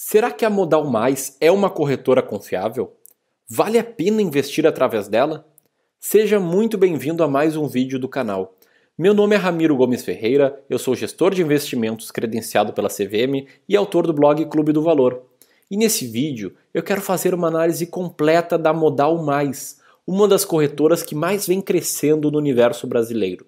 Será que a Modal Mais é uma corretora confiável? Vale a pena investir através dela? Seja muito bem-vindo a mais um vídeo do canal. Meu nome é Ramiro Gomes Ferreira, eu sou gestor de investimentos credenciado pela CVM e autor do blog Clube do Valor. E nesse vídeo eu quero fazer uma análise completa da Modal Mais, uma das corretoras que mais vem crescendo no universo brasileiro.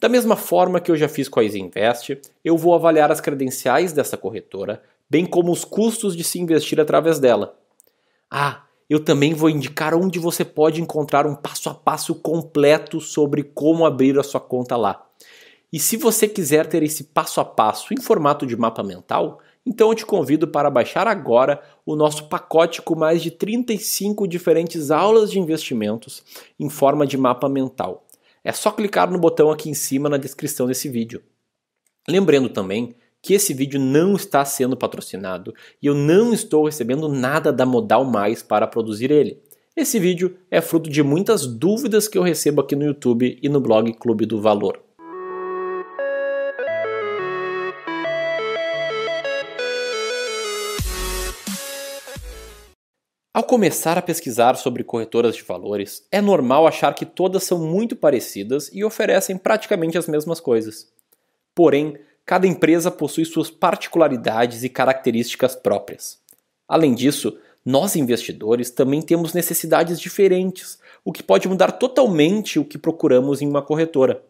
Da mesma forma que eu já fiz com a Easy Invest, eu vou avaliar as credenciais dessa corretora, bem como os custos de se investir através dela. Ah, eu também vou indicar onde você pode encontrar um passo a passo completo sobre como abrir a sua conta lá. E se você quiser ter esse passo a passo em formato de mapa mental, então eu te convido para baixar agora o nosso pacote com mais de 35 diferentes aulas de investimentos em forma de mapa mental. É só clicar no botão aqui em cima na descrição desse vídeo. Lembrando também que esse vídeo não está sendo patrocinado e eu não estou recebendo nada da Modal Mais para produzir ele. Esse vídeo é fruto de muitas dúvidas que eu recebo aqui no YouTube e no blog Clube do Valor. Ao começar a pesquisar sobre corretoras de valores, é normal achar que todas são muito parecidas e oferecem praticamente as mesmas coisas. Porém, Cada empresa possui suas particularidades e características próprias. Além disso, nós investidores também temos necessidades diferentes, o que pode mudar totalmente o que procuramos em uma corretora.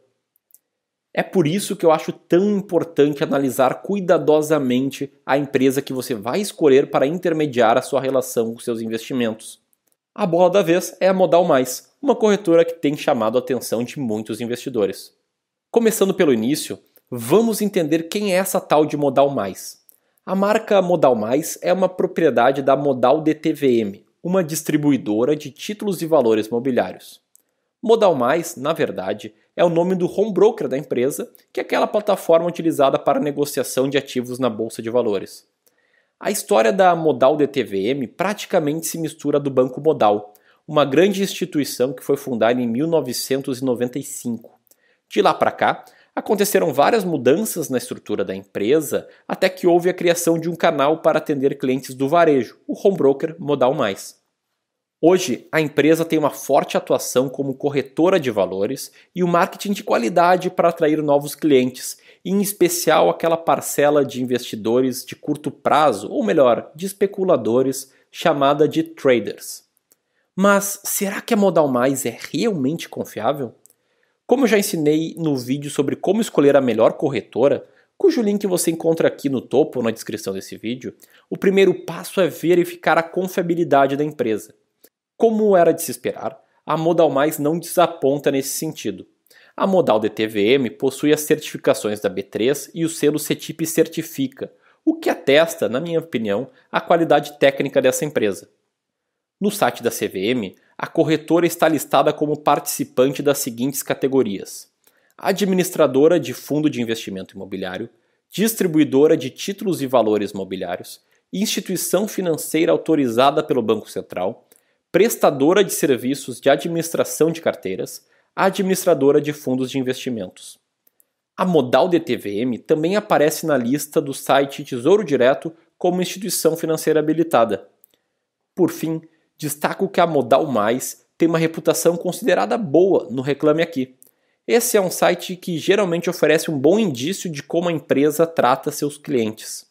É por isso que eu acho tão importante analisar cuidadosamente a empresa que você vai escolher para intermediar a sua relação com seus investimentos. A bola da vez é a Modal Mais, uma corretora que tem chamado a atenção de muitos investidores. Começando pelo início, vamos entender quem é essa tal de modal mais. A marca Modal Mais é uma propriedade da Modal DTVM, uma distribuidora de títulos e valores mobiliários. Modal Mais, na verdade, é o nome do home broker da empresa, que é aquela plataforma utilizada para negociação de ativos na bolsa de valores. A história da Modal DTVM praticamente se mistura do Banco Modal, uma grande instituição que foi fundada em 1995. De lá para cá, Aconteceram várias mudanças na estrutura da empresa até que houve a criação de um canal para atender clientes do varejo, o home broker Modal Mais. Hoje, a empresa tem uma forte atuação como corretora de valores e o um marketing de qualidade para atrair novos clientes, em especial aquela parcela de investidores de curto prazo, ou melhor, de especuladores, chamada de traders. Mas será que a Modal Mais é realmente confiável? Como já ensinei no vídeo sobre como escolher a melhor corretora, cujo link você encontra aqui no topo ou na descrição desse vídeo, o primeiro passo é verificar a confiabilidade da empresa. Como era de se esperar, a Modal Mais não desaponta nesse sentido. A Modal DTVM possui as certificações da B3 e o selo CETIP certifica, o que atesta, na minha opinião, a qualidade técnica dessa empresa. No site da CVM, a corretora está listada como participante das seguintes categorias: administradora de fundo de investimento imobiliário, distribuidora de títulos e valores mobiliários, instituição financeira autorizada pelo Banco Central, prestadora de serviços de administração de carteiras, administradora de fundos de investimentos. A modal DTVM também aparece na lista do site Tesouro Direto como instituição financeira habilitada. Por fim, destaco que a Modal Mais tem uma reputação considerada boa no Reclame Aqui. Esse é um site que geralmente oferece um bom indício de como a empresa trata seus clientes.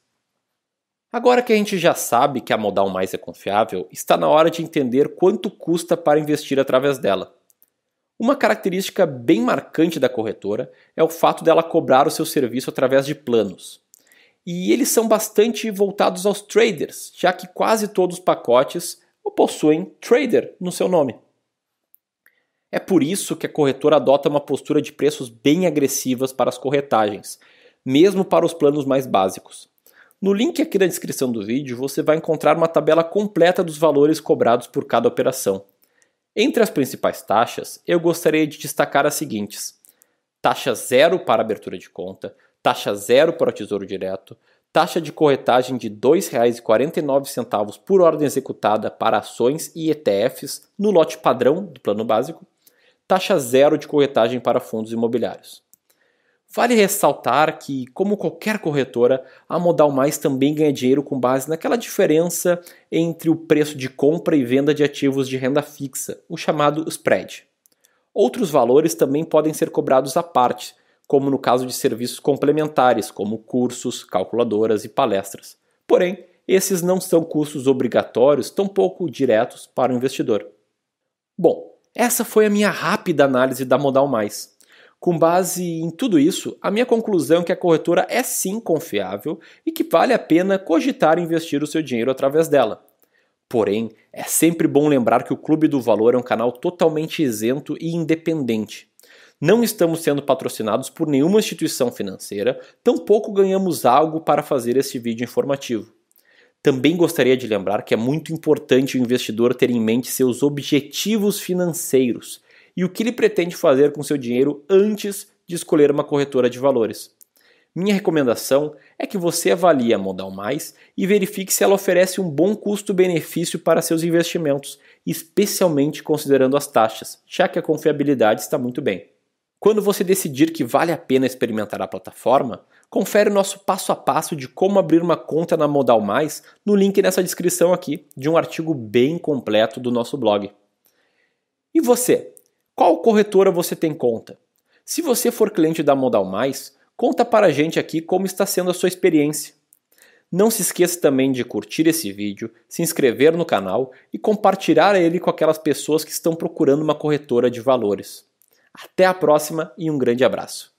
Agora que a gente já sabe que a Modal Mais é confiável, está na hora de entender quanto custa para investir através dela. Uma característica bem marcante da corretora é o fato dela cobrar o seu serviço através de planos. E eles são bastante voltados aos traders, já que quase todos os pacotes ou possuem trader no seu nome. É por isso que a corretora adota uma postura de preços bem agressivas para as corretagens, mesmo para os planos mais básicos. No link aqui na descrição do vídeo, você vai encontrar uma tabela completa dos valores cobrados por cada operação. Entre as principais taxas, eu gostaria de destacar as seguintes: taxa zero para abertura de conta, taxa zero para o Tesouro Direto, taxa de corretagem de R$ 2,49 por ordem executada para ações e ETFs no lote padrão do plano básico, taxa zero de corretagem para fundos imobiliários. Vale ressaltar que, como qualquer corretora, a Modal Mais também ganha dinheiro com base naquela diferença entre o preço de compra e venda de ativos de renda fixa, o chamado spread. Outros valores também podem ser cobrados à parte, como no caso de serviços complementares, como cursos, calculadoras e palestras. Porém, esses não são custos obrigatórios, tampouco diretos para o investidor. Bom, essa foi a minha rápida análise da Modal Mais. Com base em tudo isso, a minha conclusão é que a corretora é sim confiável e que vale a pena cogitar investir o seu dinheiro através dela. Porém, é sempre bom lembrar que o Clube do Valor é um canal totalmente isento e independente. Não estamos sendo patrocinados por nenhuma instituição financeira, tampouco ganhamos algo para fazer este vídeo informativo. Também gostaria de lembrar que é muito importante o investidor ter em mente seus objetivos financeiros e o que ele pretende fazer com seu dinheiro antes de escolher uma corretora de valores. Minha recomendação é que você avalie a Modal Mais e verifique se ela oferece um bom custo-benefício para seus investimentos, especialmente considerando as taxas, já que a confiabilidade está muito bem. Quando você decidir que vale a pena experimentar a plataforma, confere o nosso passo a passo de como abrir uma conta na Modal Mais no link nessa descrição aqui de um artigo bem completo do nosso blog. E você? Qual corretora você tem conta? Se você for cliente da Modal Mais, conta para a gente aqui como está sendo a sua experiência. Não se esqueça também de curtir esse vídeo, se inscrever no canal e compartilhar ele com aquelas pessoas que estão procurando uma corretora de valores. Até a próxima e um grande abraço.